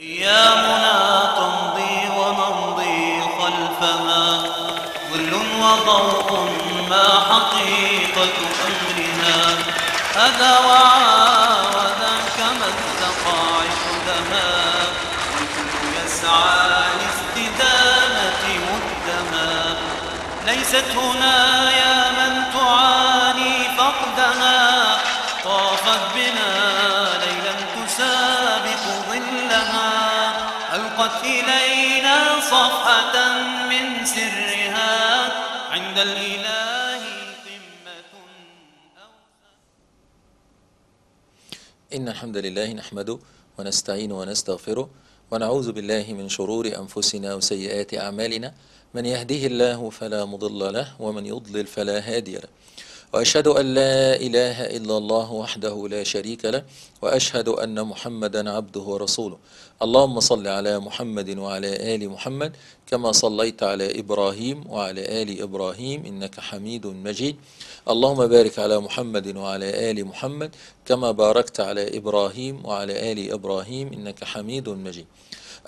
أيامنا تمضي ونمضي خلفها ظل وضوء ما حقيقة أمرها هذا وعى وذاك ما اتقى عشدها والكل يسعى لاستدامة مدها ليست هنا يا من تعاني فقدها إلينا صفحة من سرها عند الإله قمة إن الحمد لله نحمده ونستعين ونستغفره ونعوذ بالله من شرور أنفسنا وسيئات أعمالنا من يهده الله فلا مضل له ومن يضلل فلا هادي له وأشهد أن لا إله إلا الله وحده لا شريك له وأشهد أن محمدا عبده ورسوله اللهم صل على محمد وعلى آل محمد كما صليت على إبراهيم وعلى آل إبراهيم إنك حميد مجيد اللهم بارك على محمد وعلى آل محمد كما باركت على إبراهيم وعلى آل إبراهيم إنك حميد مجيد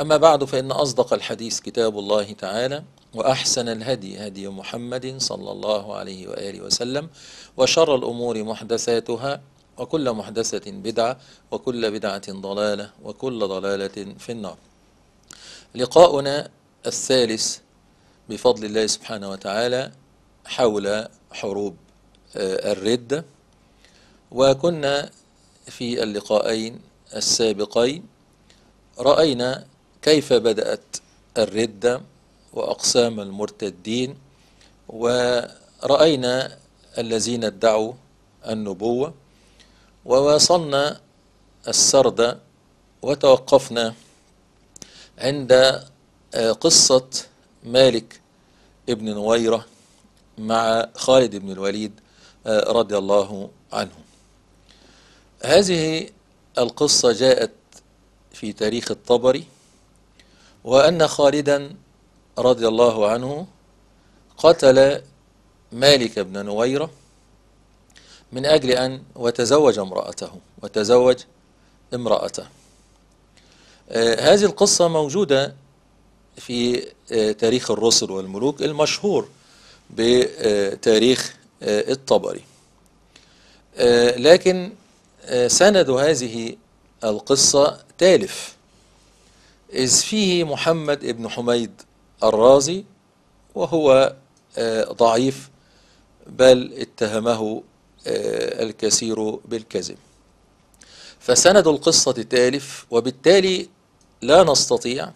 أما بعد فإن أصدق الحديث كتاب الله تعالى وأحسن الهدي هدي محمد صلى الله عليه وآله وسلم وشر الأمور محدثاتها وكل محدثة بدعة وكل بدعة ضلالة وكل ضلالة في النار لقاؤنا الثالث بفضل الله سبحانه وتعالى حول حروب آه، الردة وكنا في اللقاءين السابقين رأينا كيف بدأت الردة وأقسام المرتدين ورأينا الذين ادعوا النبوة وواصلنا السرد وتوقفنا عند آه، قصة مالك ابن نويرة مع خالد بن الوليد آه، رضي الله عنه هذه القصة جاءت في تاريخ الطبري وأن خالدا رضي الله عنه قتل مالك بن نويرة من أجل أن وتزوج امرأته وتزوج امرأته آه، هذه القصة موجودة في آه، تاريخ الرسل والملوك المشهور بتاريخ آه، الطبري لكن سند هذه القصة تالف إذ فيه محمد بن حميد الرازي وهو آه، ضعيف بل اتهمه آه، الكثير بالكذب فسند القصة تالف وبالتالي لا نستطيع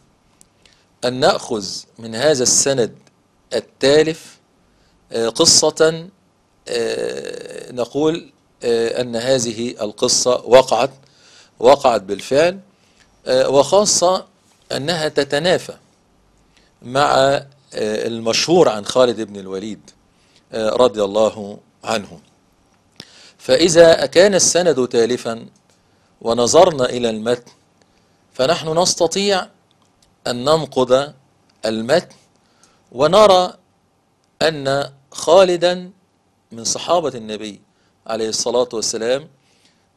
أن نأخذ من هذا السند التالف آه، قصة نقول أن هذه القصة وقعت وقعت بالفعل وخاصة أنها تتنافى مع آه، المشهور عن خالد بن الوليد آه، رضي الله عنه فإذا كان السند تالفا ونظرنا إلى المتن فنحن نستطيع أن ننقض المتن ونرى أن خالدا من صحابة النبي عليه الصلاة والسلام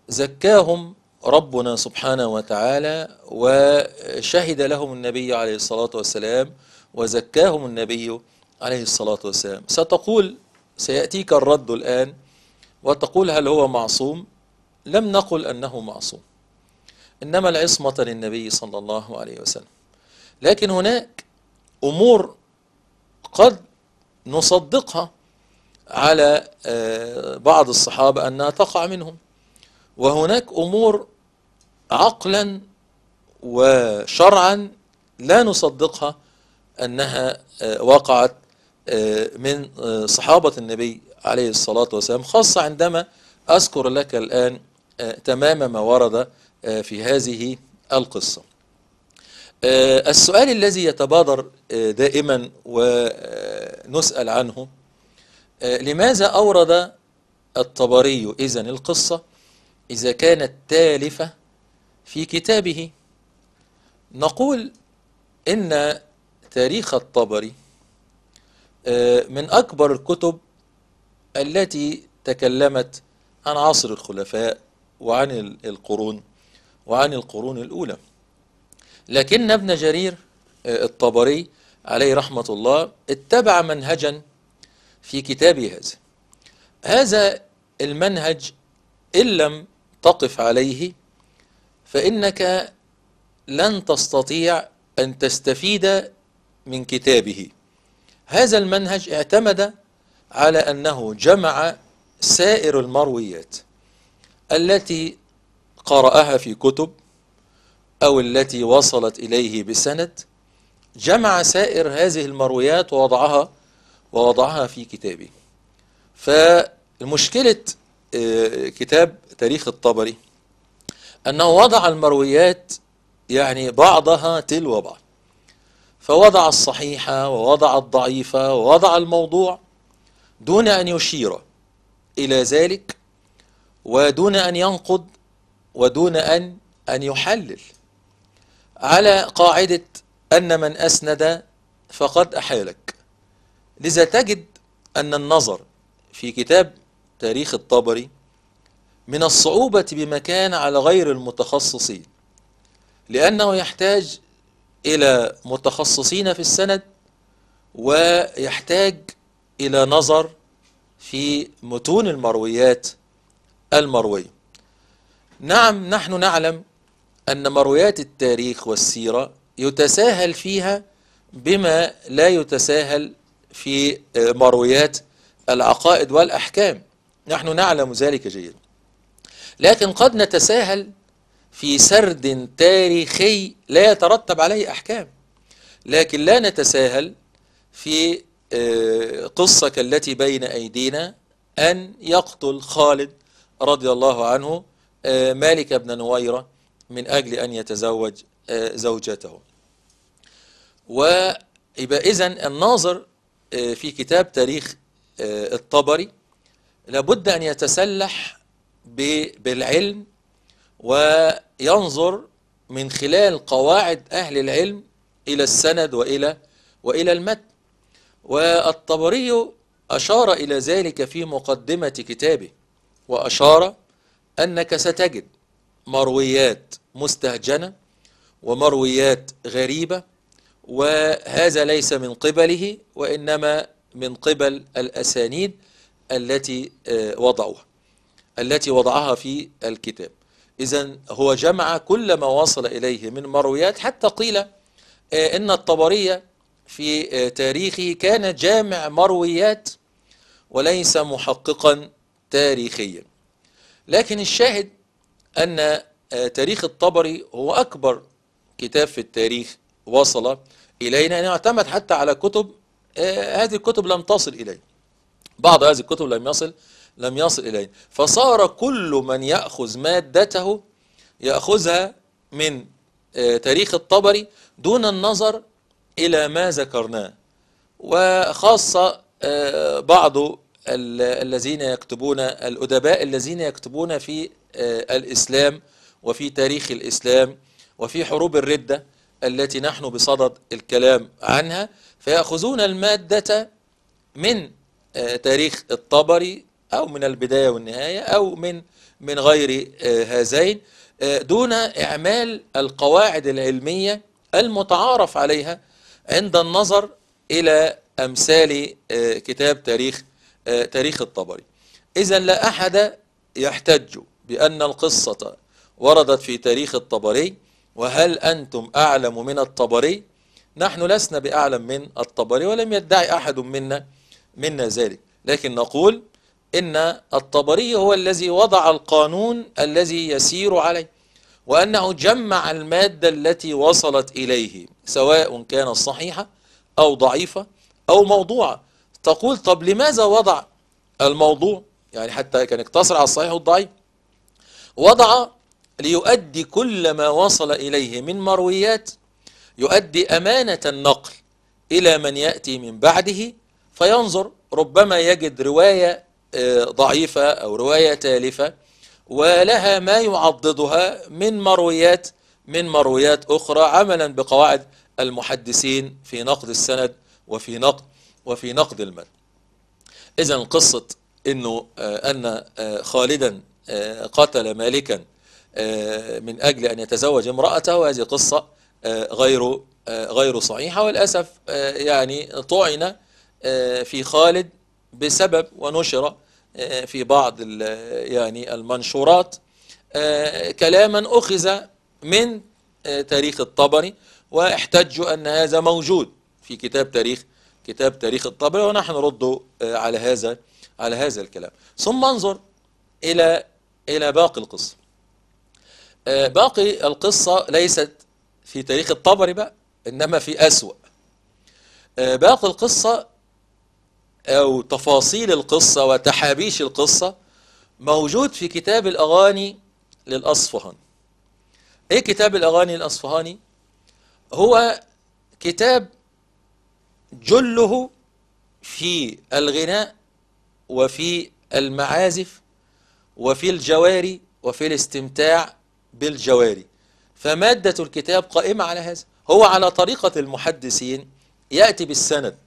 زكاهم ربنا سبحانه وتعالى وشهد لهم النبي عليه الصلاة والسلام وزكاهم النبي عليه الصلاة والسلام ستقول سيأتيك الرد الآن وتقول هل هو معصوم لم نقل أنه معصوم إنما العصمة للنبي صلى الله عليه وسلم لكن هناك أمور قد نصدقها على آه، بعض الصحابة أنها تقع منهم وهناك أمور عقلا وشرعا لا نصدقها أنها آه، وقعت آه، من آه، صحابة النبي عليه الصلاة والسلام خاصة عندما أذكر لك الآن تمام ما ورد في هذه القصة السؤال الذي يتبادر دائما ونسأل عنه لماذا أورد الطبري إذن القصة إذا كانت تالفة في كتابه نقول إن تاريخ الطبري آه، من أكبر الكتب التي تكلمت عن عصر الخلفاء وعن القرون وعن القرون الأولى لكن ابن جرير آه، الطبري عليه رحمة الله اتبع منهجا في كتابه هذا هذا المنهج إن لم تقف عليه فإنك لن تستطيع أن تستفيد من كتابه هذا المنهج اعتمد على أنه جمع سائر المرويات التي قرأها في كتب أو التي وصلت إليه بسند جمع سائر هذه المرويات ووضعها ووضعها في كتابه فمشكلة آه، كتاب تاريخ الطبري أنه وضع المرويات يعني بعضها تلو بعض فوضع الصحيح ووضع الضعيف ووضع الموضوع دون أن يشير إلى ذلك ودون أن ينقد ودون أن أن يحلل على قاعدة أن من أسند فقد أحالك لذا تجد أن النظر في كتاب تاريخ الطبري من الصعوبة بمكان على غير المتخصصين لأنه يحتاج إلى متخصصين في السند ويحتاج إلى نظر في متون المرويات المروية نعم نحن نعلم أن مرويات التاريخ والسيرة يتساهل فيها بما لا يتساهل في آه، مرويات العقائد والأحكام نحن نعلم ذلك جيدا لكن قد نتساهل في سرد تاريخي لا يترتب عليه أحكام لكن لا نتساهل في آه، قصة كالتي بين أيدينا أن يقتل خالد رضي الله عنه آه، مالك بن نويرة من أجل أن يتزوج آه، زوجته ويبقى اذا الناظر في كتاب تاريخ الطبري لابد أن يتسلح بالعلم وينظر من خلال قواعد أهل العلم إلى السند وإلى وإلى المتن والطبري أشار إلى ذلك في مقدمة كتابه وأشار أنك ستجد مرويات مستهجنة ومرويات غريبة وهذا ليس من قبله وإنما من قبل الأسانيد التي آه، وضعوها التي وضعها في الكتاب إذا هو جمع كل ما وصل إليه من مرويات حتى قيل آه، إن الطبرية في آه، تاريخه كان جامع مرويات وليس محققا تاريخيا لكن الشاهد أن آه، تاريخ الطبري هو أكبر كتاب في التاريخ وصل إلينا أنه يعني اعتمد حتى على كتب هذه الكتب لم تصل إليه بعض هذه الكتب لم يصل لم يصل إليه فصار كل من يأخذ مادته يأخذها من آه، تاريخ الطبري دون النظر إلى ما ذكرناه وخاصة آه، بعض الذين يكتبون الأدباء الذين يكتبون في آه، الإسلام وفي تاريخ الإسلام وفي حروب الردة التي نحن بصدد الكلام عنها فيأخذون المادة من تاريخ الطبري أو من البداية والنهاية أو من من غير آه، هذين آه، دون إعمال القواعد العلمية المتعارف عليها عند النظر إلى أمثال آه، كتاب تاريخ تاريخ الطبري إذا لا أحد يحتج بأن القصة وردت في تاريخ الطبري وهل أنتم أعلم من الطبري نحن لسنا بأعلم من الطبري ولم يدعي أحد منا منا ذلك لكن نقول إن الطبري هو الذي وضع القانون الذي يسير عليه وأنه جمع المادة التي وصلت إليه سواء كانت صحيحة أو ضعيفة أو موضوعة تقول طب لماذا وضع الموضوع يعني حتى كان اقتصر على الصحيح والضعيف وضع ليؤدي كل ما وصل إليه من مرويات يؤدي أمانة النقل إلى من يأتي من بعده فينظر ربما يجد رواية ضعيفة أو رواية تالفة ولها ما يعضدها من مرويات من مرويات أخرى عملا بقواعد المحدثين في نقد السند وفي نقد وفي نقد المد إذا قصة أنه آه، أن آه، خالدا آه، قتل مالكا من أجل أن يتزوج امرأته هذه قصة غير غير صحيحة والأسف يعني طعن في خالد بسبب ونشر آه، في بعض آه، يعني المنشورات آه، كلاما أخذ من تاريخ الطبري واحتجوا أن هذا موجود في كتاب تاريخ كتاب تاريخ الطبري ونحن نرد على هذا على هذا الكلام ثم انظر إلى إلى باقي القصة باقي القصة ليست في تاريخ الطبري بقى إنما في أسوأ باقي القصة أو تفاصيل القصة وتحابيش القصة موجود في كتاب الأغاني للأصفهاني إيه كتاب الأغاني للأصفهاني؟ هو كتاب جله في الغناء وفي المعازف وفي الجواري وفي الاستمتاع بالجواري فمادة الكتاب قائمة على هذا هو على طريقة المحدثين يأتي بالسند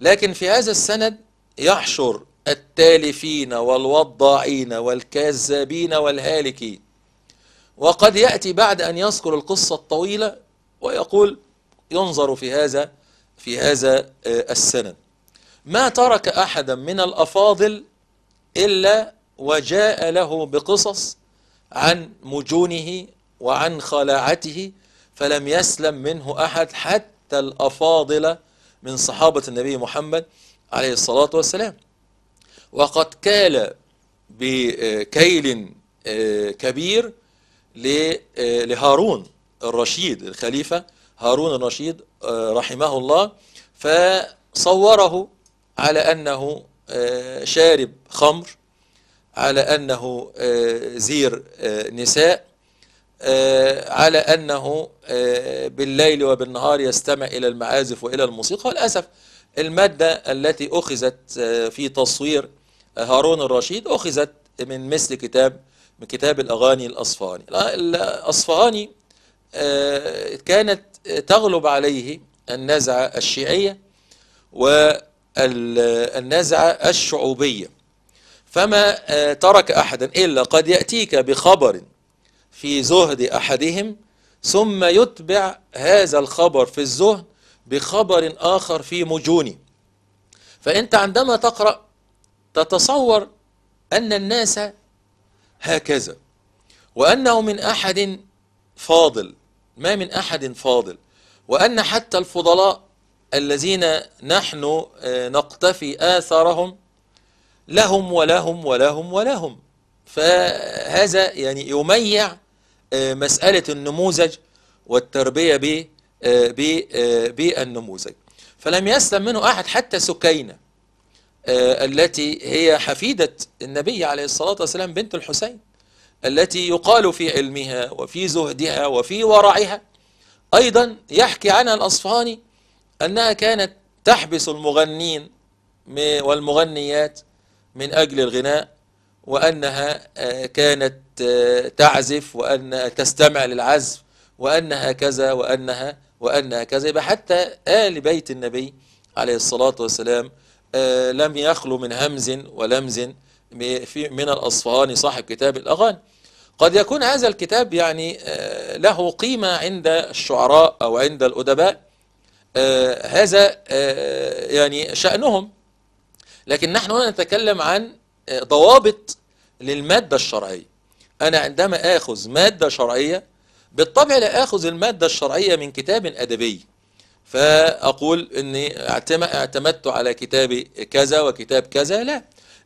لكن في هذا السند يحشر التالفين والوضاعين والكذابين والهالكين وقد يأتي بعد أن يذكر القصة الطويلة ويقول ينظر في هذا في هذا آه، السند ما ترك أحدا من الأفاضل إلا وجاء له بقصص عن مجونه وعن خلاعته فلم يسلم منه أحد حتى الأفاضل من صحابة النبي محمد عليه الصلاة والسلام وقد كال بكيل آه، كبير آه، لهارون الرشيد الخليفة هارون الرشيد آه، رحمه الله فصوره على أنه شارب خمر على أنه زير نساء آه، على أنه آه، بالليل وبالنهار يستمع إلى المعازف وإلى الموسيقى وللأسف المادة التي أخذت آه، في تصوير هارون الرشيد أخذت من مثل كتاب من كتاب الأغاني الأصفهاني الأصفهاني كانت تغلب عليه النزعة الشيعية والنزعة الشعوبية فما ترك أحدا إلا قد يأتيك بخبر في زهد أحدهم ثم يتبع هذا الخبر في الزهد بخبر آخر في مجونه فأنت عندما تقرأ تتصور أن الناس هكذا وأنه من أحد فاضل ما من أحد فاضل وأن حتى الفضلاء الذين نحن آه، نقتفي آثارهم لهم ولهم ولهم ولهم فهذا يعني يميع آه، مسألة النموذج والتربية آه، آه، بالنموذج فلم يسلم منه أحد حتى سكينة التي هي حفيدة النبي عليه الصلاة والسلام بنت الحسين التي يقال في علمها وفي زهدها وفي ورعها أيضا يحكي عنها الأصفهاني أنها كانت تحبس المغنين والمغنيات من أجل الغناء وأنها آه، كانت آه، تعزف وأن آه، تستمع للعزف وأنها كذا وأنها وأنها كذا يبقى حتى آل بيت النبي عليه الصلاة والسلام لم يخلو من همز ولمز من الأصفهاني صاحب كتاب الأغاني قد يكون هذا الكتاب يعني له قيمة عند الشعراء أو عند الأدباء هذا يعني شأنهم لكن نحن هنا نتكلم عن ضوابط للمادة الشرعية أنا عندما آخذ مادة شرعية بالطبع لا آخذ المادة الشرعية من كتاب أدبي فأقول أني اعتمدت على كتاب كذا وكتاب كذا لا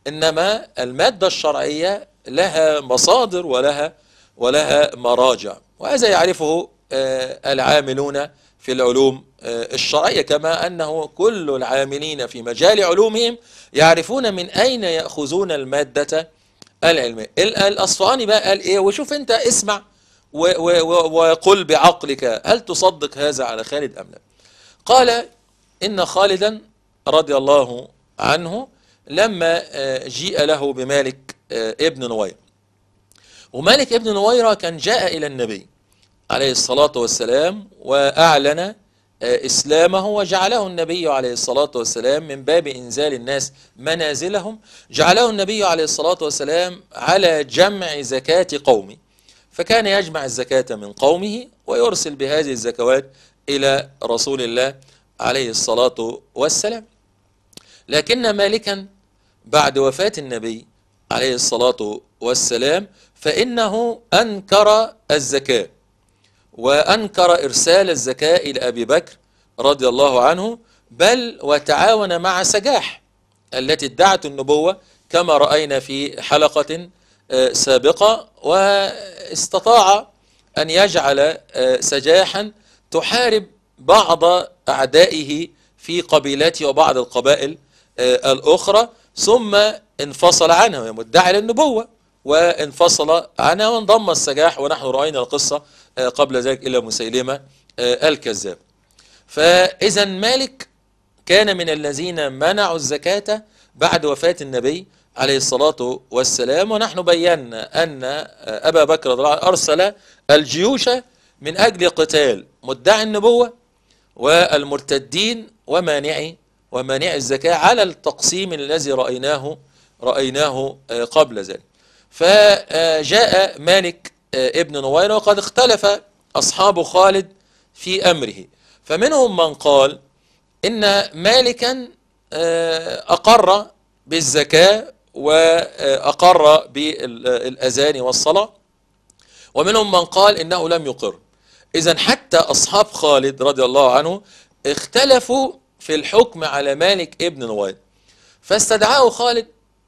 إنما المادة الشرعية لها مصادر ولها ولها مراجع وهذا يعرفه آه، العاملون في العلوم آه، الشرعية كما أنه كل العاملين في مجال علومهم يعرفون من أين يأخذون المادة العلمية الأصفهاني بقى قال إيه وشوف أنت اسمع وقل بعقلك هل تصدق هذا على خالد أم لا قال إن خالدا رضي الله عنه لما آه، جيء له بمالك آه، ابن نوير ومالك ابن نويرة كان جاء إلى النبي عليه الصلاة والسلام وأعلن آه، إسلامه وجعله النبي عليه الصلاة والسلام من باب إنزال الناس منازلهم جعله النبي عليه الصلاة والسلام على جمع زكاة قومه فكان يجمع الزكاة من قومه ويرسل بهذه الزكوات إلى رسول الله عليه الصلاة والسلام لكن مالكا بعد وفاة النبي عليه الصلاة والسلام فإنه أنكر الزكاة وأنكر إرسال الزكاة إلى أبي بكر رضي الله عنه بل وتعاون مع سجاح التي ادعت النبوة كما رأينا في حلقة آه، سابقة واستطاع أن يجعل آه، سجاحا تحارب بعض أعدائه في قبيلته وبعض القبائل آه، الأخرى ثم انفصل عنها مدعي للنبوة وانفصل عنها وانضم السجاح ونحن رأينا القصة آه، قبل ذلك إلى مسيلمة آه، الكذاب فإذا مالك كان من الذين منعوا الزكاة بعد وفاة النبي عليه الصلاة والسلام ونحن بينا أن آه، أبا بكر رضي أرسل الجيوش من أجل قتال مدعي النبوة والمرتدين ومانعي ومانع الزكاة على التقسيم الذي رأيناه رأيناه قبل ذلك فجاء مالك آه، ابن نويل وقد اختلف أصحاب خالد في أمره فمنهم من قال إن مالكا آه، أقر بالزكاة وأقر بالأذان والصلاة ومنهم من قال إنه لم يقر إذا حتى أصحاب خالد رضي الله عنه اختلفوا في الحكم على مالك ابن نويل فاستدعاه خالد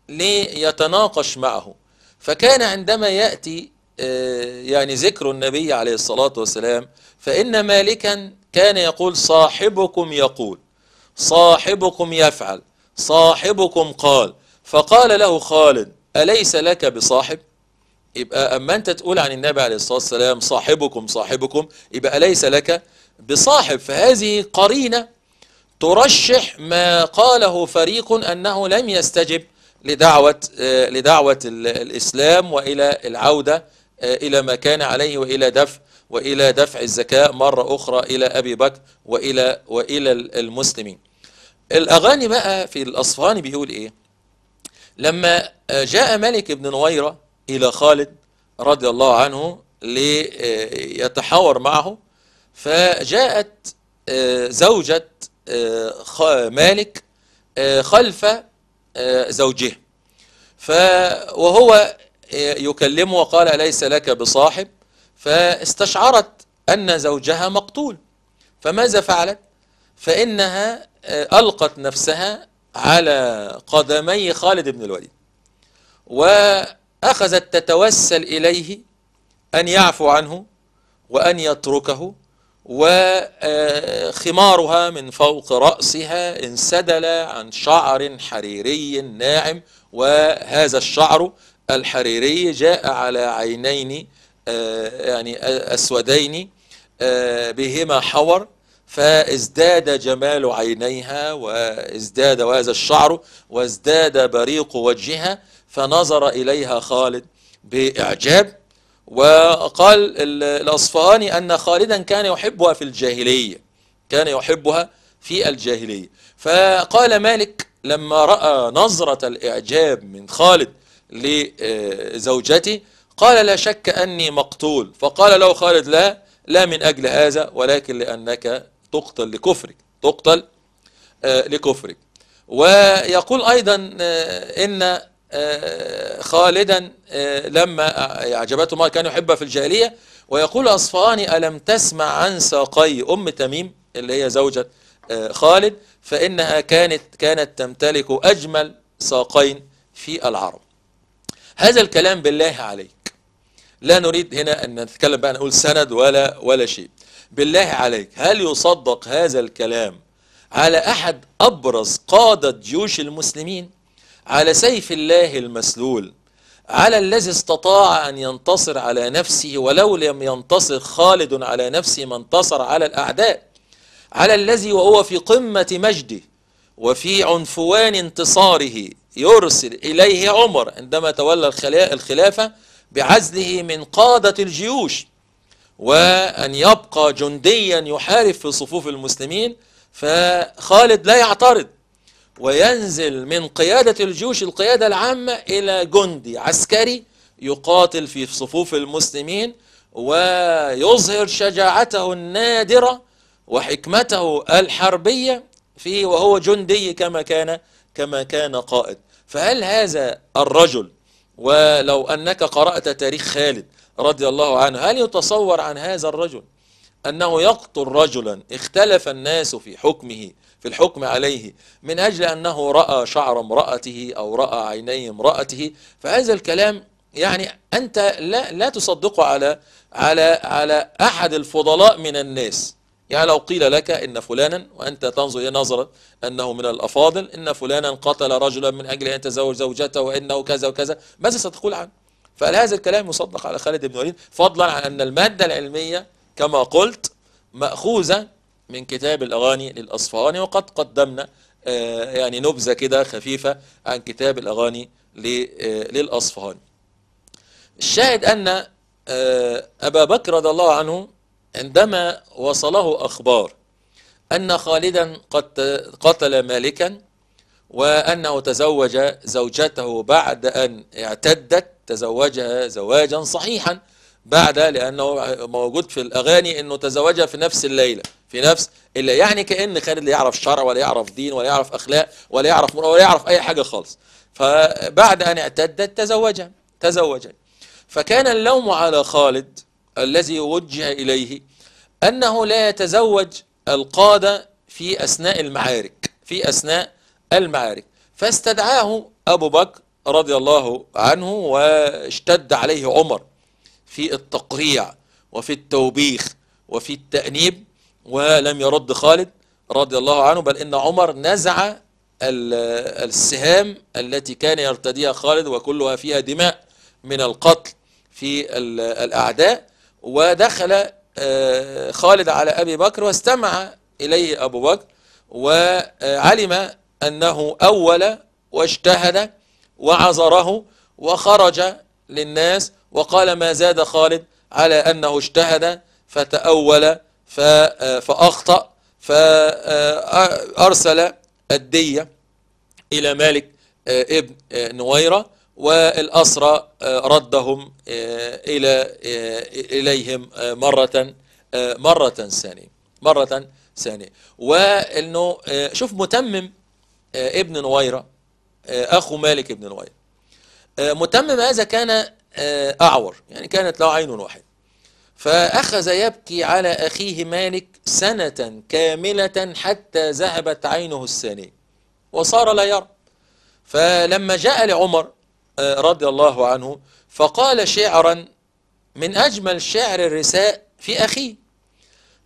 ليتناقش معه فكان عندما يأتي آه، يعني ذكر النبي عليه الصلاة والسلام فإن مالكا كان يقول صاحبكم يقول صاحبكم يفعل صاحبكم قال فقال له خالد أليس لك بصاحب يبقى أما أنت تقول عن النبي عليه الصلاة والسلام صاحبكم صاحبكم يبقى أليس لك بصاحب فهذه قرينة ترشح ما قاله فريق أنه لم يستجب لدعوة آه، لدعوة الإسلام وإلى العودة آه، إلى ما كان عليه وإلى دفع وإلى دفع الزكاة مرة أخرى إلى أبي بكر وإلى وإلى المسلمين الأغاني بقى في الأصفهاني بيقول إيه لما آه، جاء ملك بن نويرة إلى خالد رضي الله عنه ليتحاور آه، معه فجاءت زوجة مالك خلف زوجها وهو يكلمه وقال ليس لك بصاحب فاستشعرت أن زوجها مقتول فماذا فعلت فإنها آه، ألقت نفسها على قدمي خالد بن الوليد وأخذت تتوسل إليه أن يعفو عنه وأن يتركه وخمارها آه، من فوق رأسها انسدل عن شعر حريري ناعم وهذا الشعر الحريري جاء على عينين آه، يعني آه، أسودين آه، بهما حور فازداد جمال عينيها وازداد وهذا الشعر وازداد بريق وجهها فنظر إليها خالد بإعجاب وقال الأصفهاني أن خالدا كان يحبها في الجاهلية كان يحبها في الجاهلية فقال مالك لما رأى نظرة الإعجاب من خالد لزوجتي قال لا شك أني مقتول فقال له خالد لا لا من أجل هذا ولكن لأنك تقتل لكفرك تقتل آه، لكفرك ويقول أيضا آه، إن آه، خالدا لما أعجبته ما كان يحبها في الجاهلية ويقول أصفهاني ألم تسمع عن ساقي أم تميم اللي هي زوجة خالد فإنها كانت كانت تمتلك أجمل ساقين في العرب هذا الكلام بالله عليك لا نريد هنا أن نتكلم بقى نقول سند ولا ولا شيء بالله عليك هل يصدق هذا الكلام على أحد أبرز قادة جيوش المسلمين على سيف الله المسلول على الذي استطاع أن ينتصر على نفسه ولو لم ينتصر خالد على نفسه ما انتصر على الأعداء على الذي وهو في قمة مجده وفي عنفوان انتصاره يرسل إليه عمر عندما تولى الخلافة بعزله من قادة الجيوش وأن يبقى جنديا يحارب في صفوف المسلمين فخالد لا يعترض وينزل من قيادة الجيوش القيادة العامة إلى جندي عسكري يقاتل في صفوف المسلمين ويظهر شجاعته النادرة وحكمته الحربية في وهو جندي كما كان كما كان قائد فهل هذا الرجل ولو أنك قرأت تاريخ خالد رضي الله عنه هل يتصور عن هذا الرجل أنه يقتل رجلا اختلف الناس في حكمه في الحكم عليه من أجل أنه رأى شعر امرأته أو رأى عيني امرأته فهذا الكلام يعني أنت لا, لا تصدقه على, على, على أحد الفضلاء من الناس يعني لو قيل لك إن فلانا وأنت تنظر إلى نظرة أنه من الأفاضل إن فلانا قتل رجلا من أجل أن يتزوج زوجته وإنه كذا وكذا ماذا ستقول عنه فهل هذا الكلام يصدق على خالد بن الوليد فضلا عن أن المادة العلمية كما قلت مأخوذة من كتاب الأغاني للأصفهاني وقد قدمنا آه، يعني نبذة كده خفيفة عن كتاب الأغاني آه، للأصفهاني الشاهد أن آه، أبا بكر رضي الله عنه عندما وصله أخبار أن خالدا قد قتل مالكا وأنه تزوج زوجته بعد أن اعتدت تزوجها زواجا صحيحا بعد لأنه موجود في الأغاني أنه تزوجها في نفس الليلة في نفس الليلة يعني كأن خالد لا يعرف شرع ولا يعرف دين ولا يعرف أخلاق ولا يعرف ولا يعرف أي حاجة خالص فبعد أن اعتدت تزوجها تزوجا فكان اللوم على خالد الذي وجه إليه أنه لا يتزوج القادة في أثناء المعارك في أثناء المعارك فاستدعاه أبو بكر رضي الله عنه واشتد عليه عمر في التقريع وفي التوبيخ وفي التأنيب ولم يرد خالد رضي الله عنه بل إن عمر نزع السهام التي كان يرتديها خالد وكلها فيها دماء من القتل في الأعداء ودخل آه، خالد على أبي بكر واستمع إليه أبو بكر وعلم أنه أول واجتهد وعذره وخرج للناس وقال ما زاد خالد على أنه اجتهد فتأول آه، فأخطأ فأرسل آه، الدية إلى مالك ابن نويرة والأسرى آه، ردهم آه، إلى آه، إليهم مرة مرة ثانية مرة ثانية وإنه شوف متمم ابن نويرة أخو مالك ابن نويرة متمم هذا كان أعور يعني كانت له عين واحدة فأخذ يبكي على أخيه مالك سنة كاملة حتى ذهبت عينه الثانية وصار لا يرى فلما جاء لعمر آه، رضي الله عنه فقال شعرا من أجمل شعر الرساء في أخيه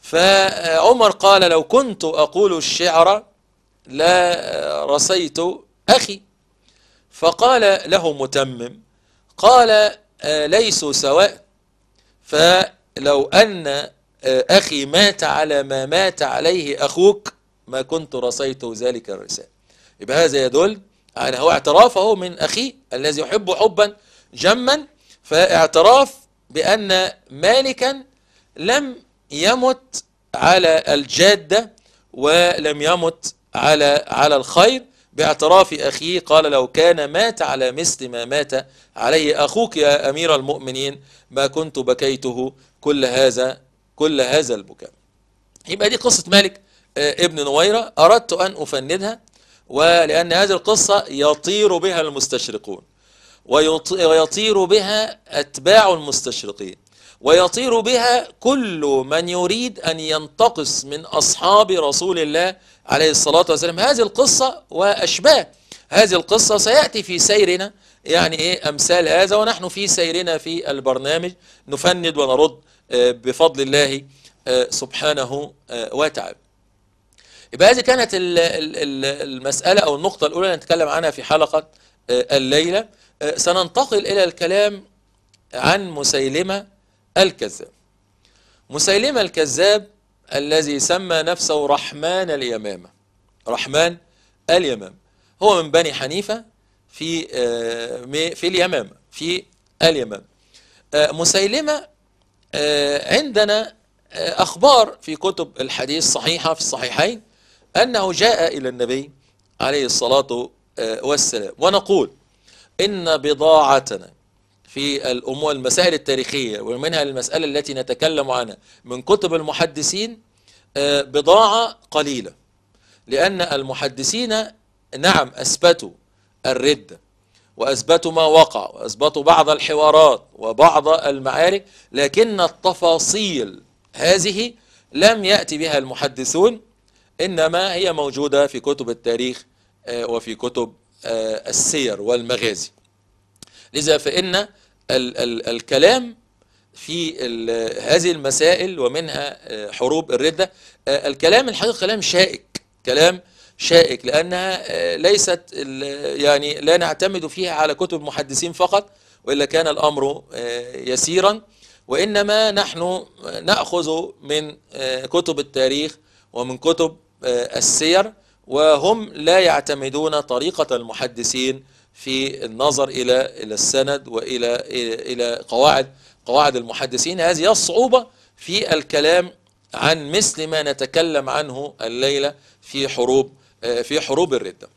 فعمر قال لو كنت أقول الشعر آه، رسيت أخي فقال له متمم قال آه، ليسوا سواء فلو أن أخي مات على ما مات عليه أخوك ما كنت رصيت ذلك الرساء يبقى هذا يدل يعني هو اعتراف اهو من أخيه الذي يحب حبا جما فاعتراف بأن مالكا لم يمت على الجادة ولم يمت على على الخير باعتراف أخيه قال لو كان مات على مثل ما مات عليه أخوك يا أمير المؤمنين ما كنت بكيته كل هذا كل هذا البكاء يبقى دي قصة مالك آه، ابن نويرة أردت أن أفندها ولأن هذه القصة يطير بها المستشرقون ويطير بها أتباع المستشرقين ويطير بها كل من يريد أن ينتقص من أصحاب رسول الله عليه الصلاة والسلام هذه القصة وأشباه هذه القصة سيأتي في سيرنا يعني إيه أمثال هذا ونحن في سيرنا في البرنامج نفند ونرد آه، بفضل الله آه، سبحانه آه، وتعالى يبقى هذه كانت المسألة أو النقطة الأولى اللي نتكلم عنها في حلقة آه، الليلة آه، سننتقل إلى الكلام عن مسيلمة الكذاب مسيلمة الكذاب الذي سمى نفسه رحمن اليمامة رحمن اليمامة هو من بني حنيفة في آه، في اليمامة في اليمامة مسيلمة عندنا أخبار في كتب الحديث صحيحة في الصحيحين أنه جاء إلى النبي عليه الصلاة آه، والسلام ونقول إن بضاعتنا في الأمور المسائل التاريخية ومنها المسألة التي نتكلم عنها من كتب المحدثين آه، بضاعة قليلة لأن المحدثين نعم أثبتوا الردة وأثبتوا ما وقع وأثبتوا بعض الحوارات وبعض المعارك لكن التفاصيل هذه لم يأتي بها المحدثون إنما هي موجودة في كتب التاريخ آه، وفي كتب آه، السير والمغازي لذا فإن ال ال الكلام في هذه المسائل ومنها آه، حروب الردة الكلام الحقيقة كلام شائك كلام شائك لأنها ليست يعني لا نعتمد فيها على كتب المحدثين فقط وإلا كان الأمر يسيرا وإنما نحن نأخذ من كتب التاريخ ومن كتب آه، السير وهم لا يعتمدون طريقة المحدثين في النظر إلى إلى السند وإلى إلى قواعد قواعد المحدثين هذه الصعوبة في الكلام عن مثل ما نتكلم عنه الليلة في حروب آه، في حروب الردة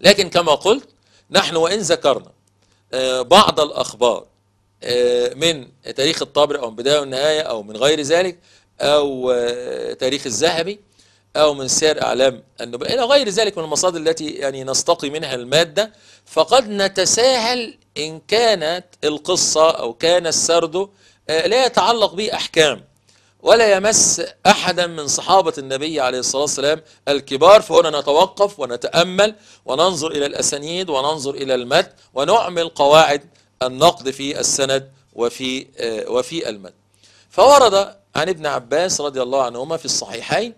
لكن كما قلت نحن وإن ذكرنا آه، بعض الأخبار من تاريخ الطبري أو من بداية والنهاية أو من غير ذلك أو تاريخ الذهبي أو من سير أعلام النبلاء إلى غير ذلك من المصادر التي يعني نستقي منها المادة فقد نتساهل إن كانت القصة أو كان السرد آه، لا يتعلق به أحكام ولا يمس أحدا من صحابة النبي عليه الصلاة والسلام الكبار فهنا نتوقف ونتأمل وننظر إلى الأسانيد وننظر إلى المتن ونعمل قواعد النقد في السند وفي آه، وفي المتن فورد عن ابن عباس رضي الله عنهما في الصحيحين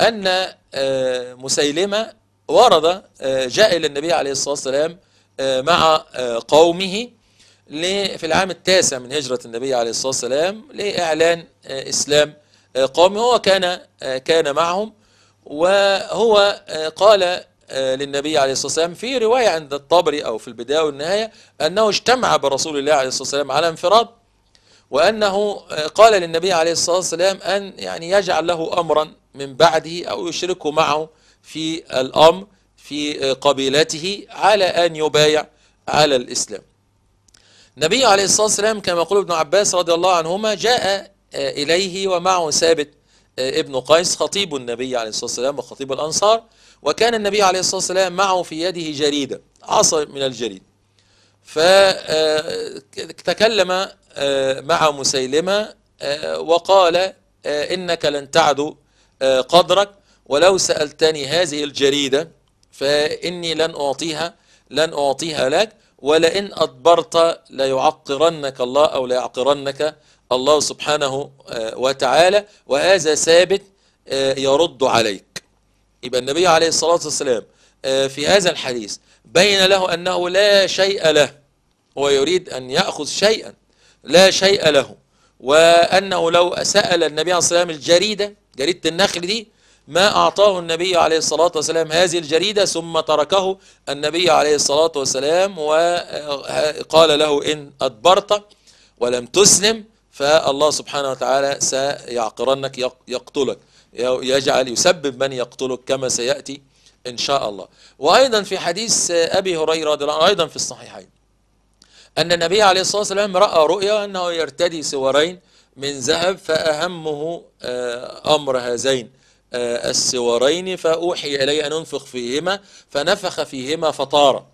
أن آه، مسيلمة ورد آه، جاء إلى النبي عليه الصلاة والسلام آه، مع قومه في العام التاسع من هجرة النبي عليه الصلاة والسلام لإعلان إسلام قومه هو كان كان معهم وهو قال للنبي عليه الصلاة والسلام في رواية عند الطبري أو في البداية والنهاية أنه اجتمع برسول الله عليه الصلاة والسلام على انفراد وأنه آه، قال للنبي عليه الصلاة والسلام أن يعني يجعل له أمرا من بعده أو يشركه معه في الأمر في آه، قبيلته على أن يبايع على الإسلام النبي عليه الصلاة والسلام كما يقول ابن عباس رضي الله عنهما جاء آه، إليه ومعه ثابت ابن قيس خطيب النبي عليه الصلاة والسلام وخطيب الأنصار وكان النبي عليه الصلاة والسلام معه في يده جريدة عصا من الجريد فتكلم آه، مع مسيلمة آه، وقال آه، إنك لن تعدو قدرك ولو سألتني هذه الجريدة فإني لن أعطيها لن أعطيها لك ولئن أدبرت ليعقرنك الله أو ليعقرنك الله سبحانه وتعالى وهذا ثابت يرد عليك يبقى النبي عليه الصلاة والسلام آه، في هذا الحديث بين له أنه لا شيء له هو يريد أن يأخذ شيئا لا شيء له وأنه لو سأل النبي عليه الصلاة والسلام الجريدة جريدة النخل دي ما أعطاه النبي عليه الصلاة والسلام هذه الجريدة ثم تركه النبي عليه الصلاة والسلام وقال آه، له إن أدبرت ولم تسلم فالله سبحانه وتعالى سيعقرنك يقتلك يجعل يسبب من يقتلك كما سيأتي إن شاء الله وأيضا في حديث أبي هريرة رضي الله عنه أيضا في الصحيحين أن النبي عليه الصلاة والسلام رأى رؤيا أنه يرتدي سوارين من ذهب فأهمه آه، أمر هذين آه، السوارين فأوحي إلي أن أنفخ فيهما فنفخ فيهما فطار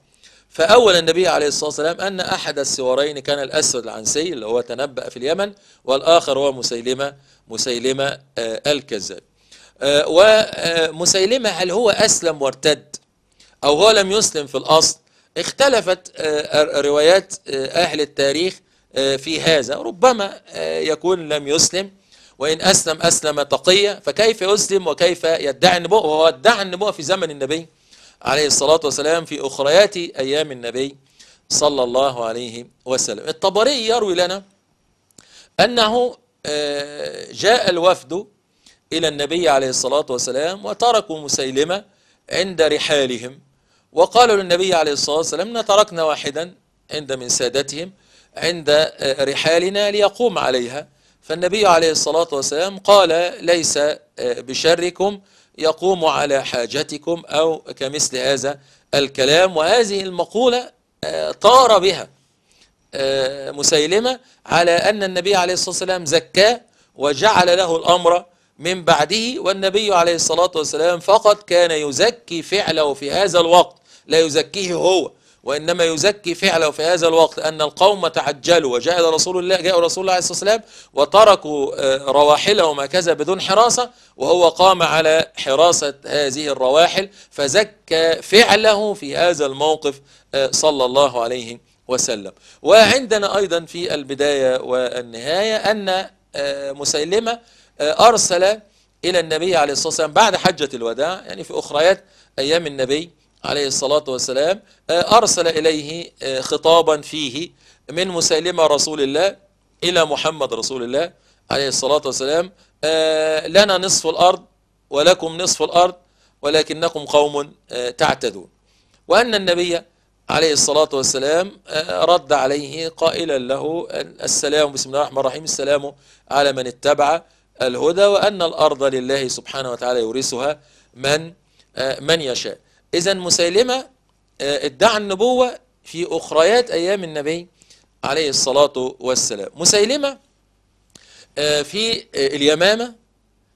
فأول النبي عليه الصلاة والسلام أن أحد السوارين كان الأسود العنسي اللي هو تنبأ في اليمن والآخر هو مسيلمة مسيلمة آه، الكذاب آه، ومسيلمة هل هو أسلم وارتد أو هو لم يسلم في الأصل اختلفت آه، روايات آه، أهل التاريخ في هذا ربما يكون لم يسلم وإن أسلم أسلم تقية فكيف يسلم وكيف يدعي النبوة وهو ادعى النبوة في زمن النبي عليه الصلاة والسلام في أخريات أيام النبي صلى الله عليه وسلم الطبري يروي لنا أنه جاء الوفد إلى النبي عليه الصلاة والسلام وتركوا مسيلمة عند رحالهم وقالوا للنبي عليه الصلاة والسلام تركنا واحدا عند من سادتهم عند رحالنا ليقوم عليها فالنبي عليه الصلاة والسلام قال ليس بشركم يقوم على حاجتكم أو كمثل هذا الكلام وهذه المقولة طار بها مسيلمة على أن النبي عليه الصلاة والسلام زكاه وجعل له الأمر من بعده والنبي عليه الصلاة والسلام فقط كان يزكي فعله في هذا الوقت لا يزكيه هو وإنما يزكي فعله في هذا الوقت أن القوم تعجلوا وجاء رسول الله جاء رسول الله عليه الصلاة والسلام وتركوا آه، رواحلهم هكذا بدون حراسة وهو قام على حراسة هذه الرواحل فزكى فعله في هذا الموقف آه، صلى الله عليه وسلم وعندنا أيضا في البداية والنهاية أن آه، مسيلمة آه، أرسل إلى النبي عليه الصلاة والسلام بعد حجة الوداع يعني في أخريات أيام النبي عليه الصلاة والسلام آه، أرسل إليه آه، خطابا فيه من مسيلمة رسول الله إلى محمد رسول الله عليه الصلاة والسلام لنا نصف الأرض ولكم نصف الأرض ولكنكم قوم تعتدون وأن النبي عليه الصلاة والسلام رد عليه قائلا له السلام بسم الله الرحمن الرحيم السلام على من اتبع الهدى وأن الأرض لله سبحانه وتعالى يورثها من آه، من يشاء إذا مسيلمة آه، ادعى النبوة في أخريات أيام النبي عليه الصلاة والسلام مسيلمة آه، في اليمامة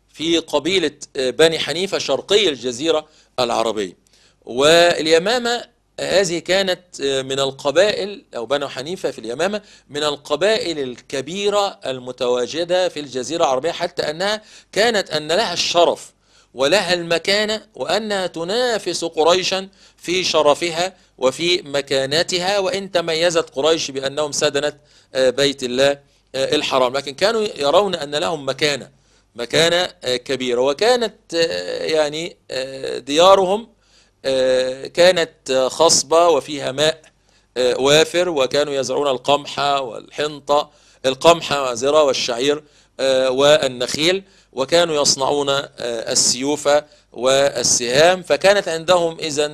في قبيلة بني حنيفة شرقي الجزيرة العربية واليمامة هذه كانت آه، من القبائل أو بنو حنيفة في اليمامة من القبائل الكبيرة المتواجدة في الجزيرة العربية حتى أنها كانت أن لها الشرف ولها المكانة وأنها تنافس قريشا في شرفها وفي مكانتها وإن تميزت قريش بأنهم سدنت آه، بيت الله آه، الحرام لكن كانوا يرون أن لهم مكانة مكانة كبيرة وكانت يعني ديارهم آه، كانت خصبة وفيها ماء آه، وافر وكانوا يزرعون القمح والحنطة القمح وزرة والشعير آه، والنخيل وكانوا يصنعون السيوف والسهام فكانت عندهم إذا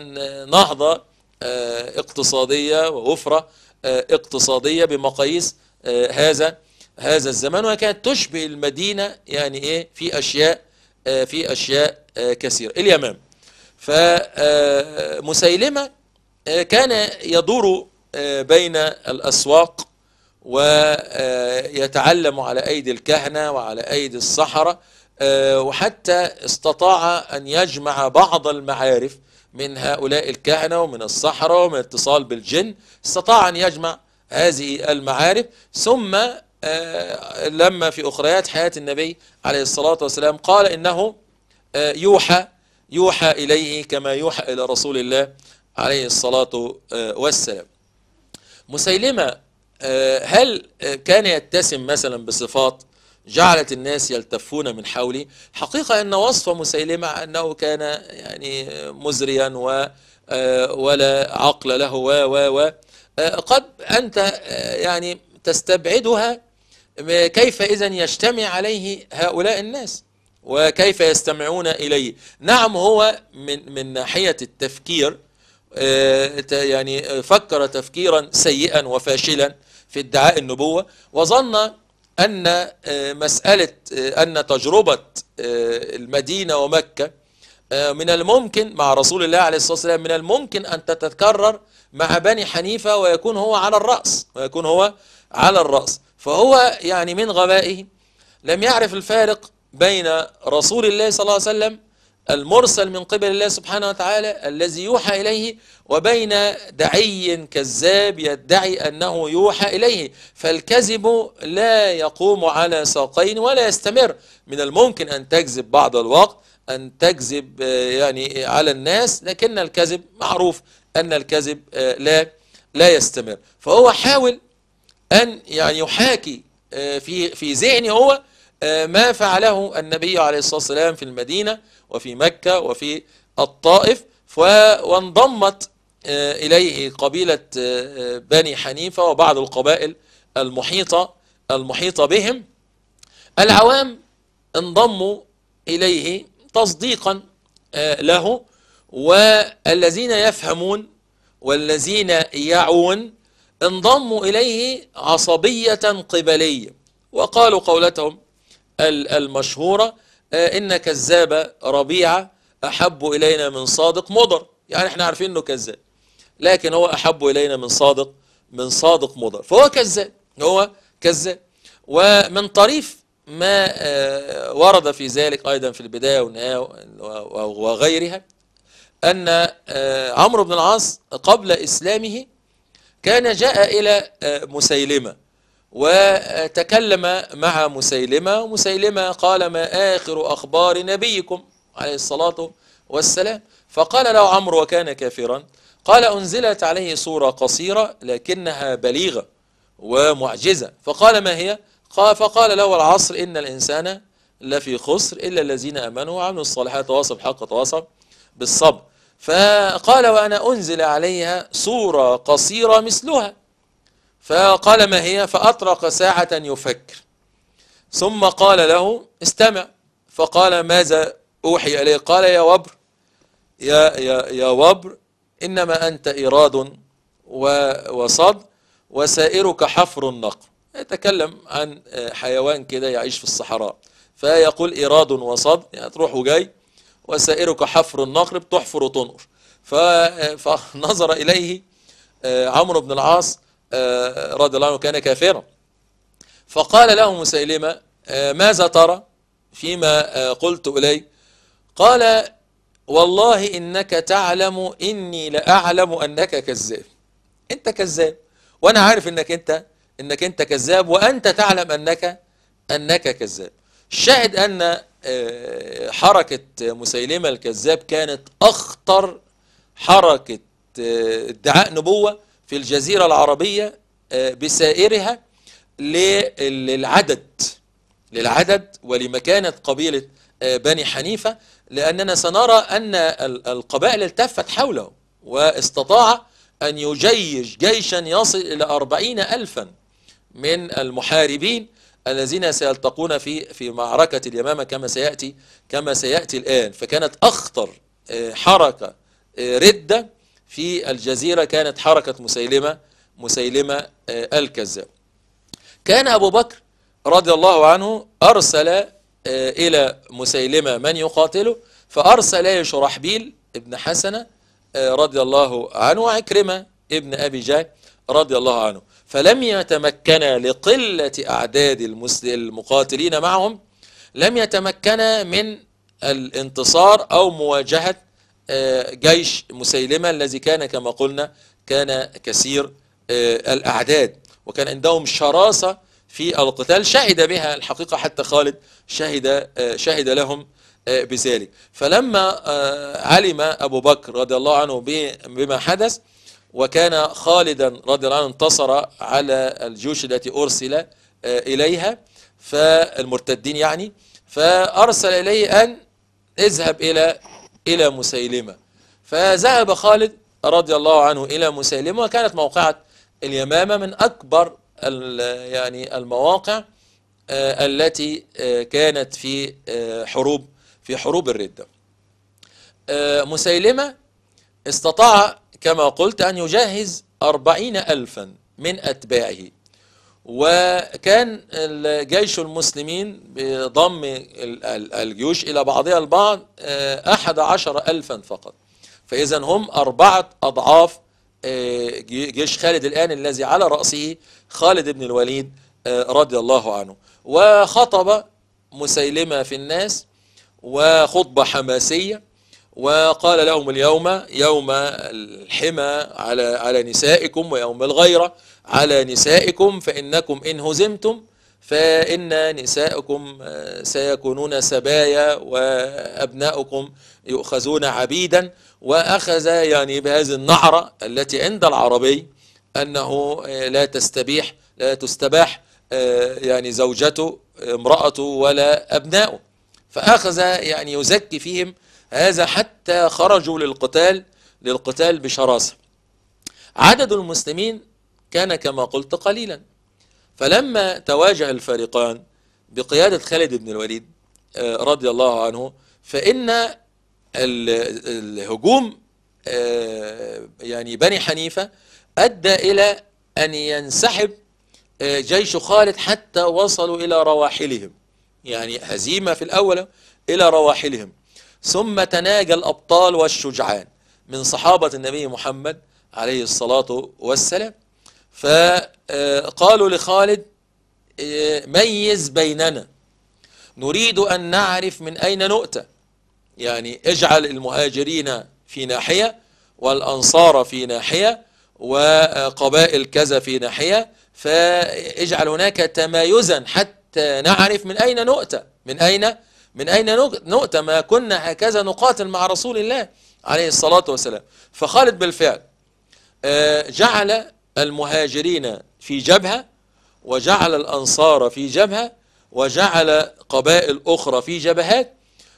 نهضة اقتصادية ووفرة اقتصادية بمقاييس هذا هذا الزمان وكانت تشبه المدينة يعني إيه في أشياء في أشياء كثيرة اليمام فمسيلمة آه، كان يدور آه، بين الأسواق ويتعلم على أيدي الكهنة وعلى أيدي السحرة آه، وحتى استطاع أن يجمع بعض المعارف من هؤلاء الكهنة ومن السحرة ومن اتصال بالجن استطاع أن يجمع هذه المعارف ثم لما في أخريات حياة النبي عليه الصلاة والسلام قال إنه يوحى يوحى إليه كما يوحى إلى رسول الله عليه الصلاة آه، والسلام مسيلمة آه، هل آه، كان يتسم مثلا بصفات جعلت الناس يلتفون من حوله حقيقة أن وصف مسيلمة أنه كان يعني مزريا و ولا عقل له و و و قد أنت يعني تستبعدها كيف إذا يجتمع عليه هؤلاء الناس وكيف يستمعون إليه نعم هو من, من ناحية التفكير آه، يعني آه، فكر تفكيرا سيئا وفاشلا في ادعاء النبوة وظن أن آه، مسألة أن تجربة المدينة ومكة من الممكن مع رسول الله عليه الصلاة والسلام من الممكن أن تتكرر مع بني حنيفة ويكون هو على الرأس ويكون هو على الرأس فهو يعني من غبائه لم يعرف الفارق بين رسول الله صلى الله عليه وسلم المرسل من قبل الله سبحانه وتعالى الذي يوحى إليه وبين دعي كذاب يدعي أنه يوحى إليه فالكذب لا يقوم على ساقين ولا يستمر من الممكن أن تكذب بعض الوقت أن تكذب آه، يعني على الناس لكن الكذب معروف أن الكذب آه، لا لا يستمر فهو حاول أن يعني يحاكي آه، في في ذهنه هو آه، ما فعله النبي عليه الصلاة والسلام في المدينة وفي مكة وفي الطائف وانضمت آه، إليه قبيلة آه، بني حنيفة وبعض القبائل المحيطة المحيطة بهم العوام انضموا إليه تصديقا له والذين يفهمون والذين يعون انضموا إليه عصبية قبلية وقالوا قولتهم المشهورة آه، إن كذاب ربيعة أحب إلينا من صادق مضر يعني احنا عارفين إنه كذاب لكن هو أحب إلينا من صادق من صادق مضر فهو كذاب هو كذاب ومن طريف ما آه، ورد في ذلك أيضا في البداية والنهاية وغيرها أن آه، عمرو بن العاص قبل إسلامه كان جاء إلى مسيلمة وتكلم مع مسيلمة مسيلمة قال ما آخر أخبار نبيكم عليه الصلاة والسلام فقال له عمرو وكان كافرا قال أنزلت عليه صورة قصيرة لكنها بليغة ومعجزة فقال ما هي قال فقال له العصر إن الإنسان لفي خسر إلا الذين أمنوا وعملوا الصالحات تواصوا بالحق تواصوا بالصبر فقال وأنا أنزل عليها صورة قصيرة مثلها فقال ما هي فأطرق ساعة يفكر ثم قال له استمع فقال ماذا أوحي إليه قال يا وبر يا, يا, يا وبر إنما أنت إيراد وصد وسائرك حفر النقر يتكلم عن آه، حيوان كده يعيش في الصحراء فيقول إيراد وصد يعني تروح وجاي وسائرك حفر النقر بتحفر وتنقر آه، فنظر إليه آه، عمرو بن العاص آه، رضي الله عنه كان كافرا فقال له مسيلمة آه، ماذا ترى فيما آه، قلت إلي قال والله إنك تعلم إني لأعلم أنك كذاب أنت كذاب وأنا عارف أنك أنت أنك أنت كذاب وأنت تعلم أنك أنك كذاب الشاهد أن حركة مسيلمة الكذاب كانت أخطر حركة ادعاء نبوة في الجزيرة العربية آه، بسائرها للعدد للعدد ولمكانة قبيلة آه، بني حنيفة لأننا سنرى أن القبائل التفت حوله واستطاع أن يجيش جيشا يصل إلى أربعين ألفا من المحاربين الذين سيلتقون في في معركة اليمامة كما سيأتي كما سيأتي الآن فكانت أخطر آه، حركة ردة في الجزيرة كانت حركة مسيلمة مسيلمة آه، الكذاب كان أبو بكر رضي الله عنه أرسل آه، إلى مسيلمة من يقاتله فأرسل إليه شرحبيل ابن حسنة آه، رضي الله عنه وعكرمة ابن أبي جهل رضي الله عنه فلم يتمكنا لقلة أعداد المقاتلين معهم لم يتمكنا من الانتصار أو مواجهة آه، جيش مسيلمة الذي كان كما قلنا كان كثير آه، الأعداد وكان عندهم شراسة في القتال شهد بها الحقيقة حتى خالد شهد آه، شهد لهم بذلك فلما علم أبو بكر رضي الله عنه بما حدث وكان خالدا رضي الله عنه انتصر على الجيوش التي أرسل إليها فالمرتدين يعني فأرسل إليه أن اذهب إلى إلى مسيلمة فذهب خالد رضي الله عنه إلى مسيلمة وكانت موقعة اليمامة من أكبر يعني المواقع آه، التي آه، كانت في آه، حروب في حروب الردة مسيلمة استطاع كما قلت أن يجهز أربعين ألفا من أتباعه وكان جيش المسلمين بضم الجيوش إلى بعضها البعض آه، أحد عشر ألفا فقط فإذا هم أربعة أضعاف آه، جيش خالد الآن الذي على رأسه خالد بن الوليد آه، رضي الله عنه وخطب مسيلمة في الناس وخطبة حماسية وقال لهم اليوم يوم الحمى على على نسائكم ويوم الغيرة على نسائكم فإنكم إن هزمتم فإن نسائكم آه، سيكونون سبايا وأبناؤكم يؤخذون عبيدا وأخذ يعني بهذه النعرة التي عند العربي أنه آه، لا تستبيح لا تستباح آه، يعني زوجته امرأته ولا أبناؤه فأخذ يعني يزكي فيهم هذا حتى خرجوا للقتال للقتال بشراسة عدد المسلمين كان كما قلت قليلا فلما تواجه الفريقان بقيادة خالد بن الوليد آه، رضي الله عنه فإن الهجوم آه، يعني بني حنيفة أدى إلى أن ينسحب آه، جيش خالد حتى وصلوا إلى رواحلهم يعني هزيمة في الأول إلى رواحلهم ثم تناجى الأبطال والشجعان من صحابة النبي محمد عليه الصلاة والسلام فقالوا لخالد ميز بيننا نريد أن نعرف من أين نؤتى يعني اجعل المهاجرين في ناحية والأنصار في ناحية وقبائل كذا في ناحية فاجعل هناك تمايزا حتى نعرف من أين نؤتى من أين من أين نؤتى ما كنا هكذا نقاتل مع رسول الله عليه الصلاة والسلام فخالد بالفعل آه، جعل المهاجرين في جبهة وجعل الأنصار في جبهة وجعل قبائل أخرى في جبهات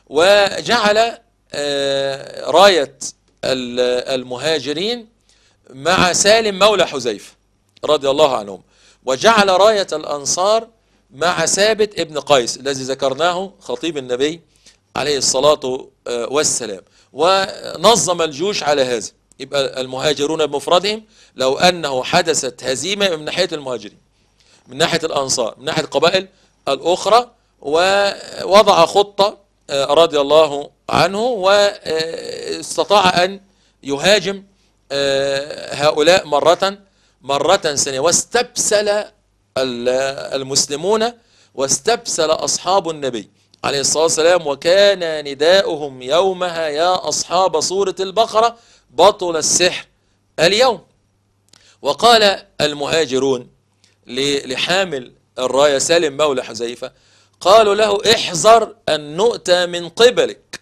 وجعل آه، راية المهاجرين مع سالم مولى حذيفة رضي الله عنهم وجعل راية الأنصار مع ثابت ابن قيس الذي ذكرناه خطيب النبي عليه الصلاة آه، والسلام ونظم الجيوش على هذا يبقى المهاجرون بمفردهم لو أنه حدثت هزيمة من ناحية المهاجرين من ناحية الأنصار من ناحية القبائل الأخرى ووضع خطة آه، رضي الله عنه واستطاع أن يهاجم آه، هؤلاء مرة مرة ثانية واستبسل المسلمون واستبسل أصحاب النبي عليه الصلاة والسلام وكان نداؤهم يومها يا أصحاب سورة البقرة بطل السحر اليوم وقال المهاجرون لحامل الراية سالم مولى حذيفة قالوا له احذر أن نؤتى من قبلك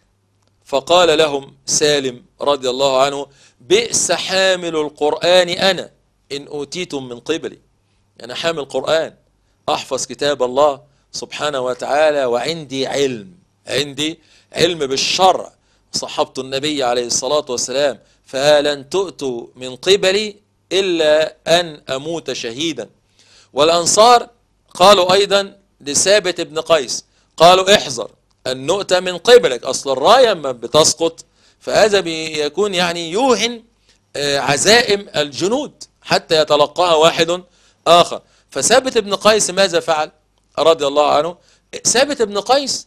فقال لهم سالم رضي الله عنه بئس حامل القرآن أنا إن أوتيتم من قبلي يعني حامل قرآن أحفظ كتاب الله سبحانه وتعالى وعندي علم عندي علم بالشرع صحبت النبي عليه الصلاة والسلام فلن تؤتوا من قبلي إلا أن أموت شهيدا والأنصار قالوا أيضا لثابت بن قيس قالوا احذر أن نؤت من قبلك أصل الراية ما بتسقط فهذا بيكون يعني يوهن آه، عزائم الجنود حتى يتلقاها واحد آخر فثابت بن قيس ماذا فعل رضي الله عنه ثابت بن قيس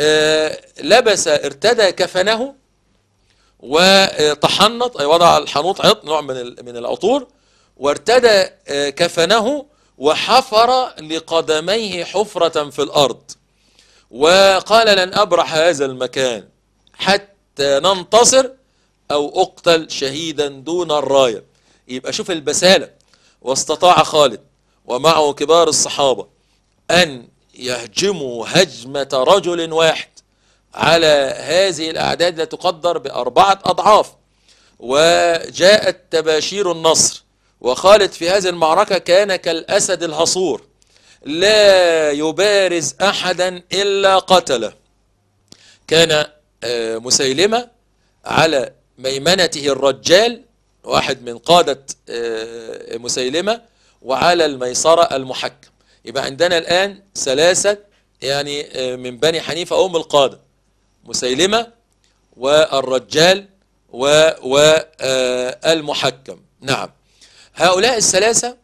آه، لبس ارتدى كفنه وتحنط أي وضع الحنوط عط نوع من من العطور وارتدى آه، كفنه وحفر لقدميه حفرة في الأرض وقال لن أبرح هذا المكان حتى ننتصر أو أقتل شهيدا دون الراية يبقى شوف البسالة واستطاع خالد ومعه كبار الصحابة أن يهجموا هجمة رجل واحد على هذه الأعداد لا تقدر بأربعة أضعاف وجاءت تباشير النصر وخالد في هذه المعركة كان كالأسد الهصور لا يبارز أحدا إلا قتله كان آه، مسيلمة على ميمنته الرجال واحد من قادة آه، مسيلمة وعلى الميسرة المحكم يبقى عندنا الآن ثلاثة يعني آه، من بني حنيفة أم القادة مسيلمة والرجال والمحكم آه، نعم هؤلاء الثلاثة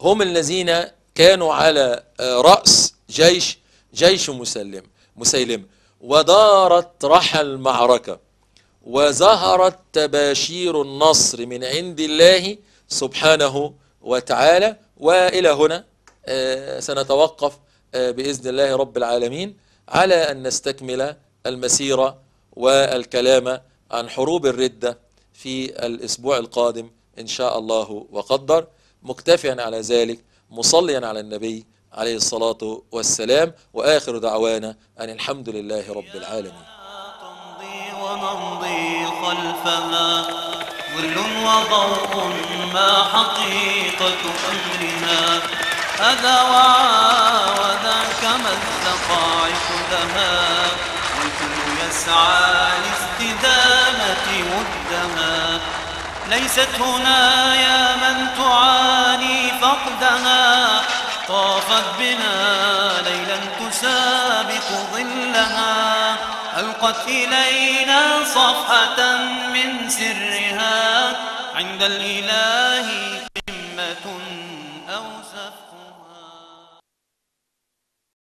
هم الذين كانوا على رأس جيش جيش مسلم مسيلمة ودارت رحل المعركة وظهرت تباشير النصر من عند الله سبحانه وتعالى وإلى هنا آه، سنتوقف آه، بإذن الله رب العالمين على أن نستكمل المسيرة والكلام عن حروب الردة في الأسبوع القادم إن شاء الله وقدر مكتفيا على ذلك مصليا على النبي عليه الصلاة والسلام وآخر دعوانا أن الحمد لله رب العالمين وممضي خلفها ظل وضوء ما حقيقة أمرها هذا وعى وذاك مزق عقدها والكل يسعى لاستدامة مدها ليست هنا يا من تعاني فقدها طافت بنا ليلا تسابق ظلها ألقت إلينا صفحة من سرها عند الإله قمة